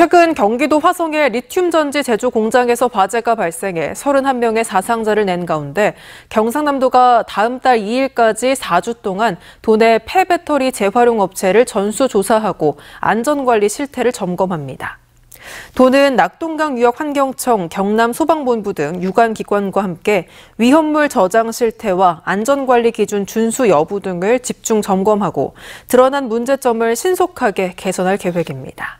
최근 경기도 화성의 리튬전지 제조 공장에서 화재가 발생해 31명의 사상자를 낸 가운데 경상남도가 다음 달 2일까지 4주 동안 도내 폐배터리 재활용 업체를 전수조사하고 안전관리 실태를 점검합니다. 도는 낙동강 유역환경청, 경남소방본부 등 유관기관과 함께 위험물 저장 실태와 안전관리 기준 준수 여부 등을 집중 점검하고 드러난 문제점을 신속하게 개선할 계획입니다.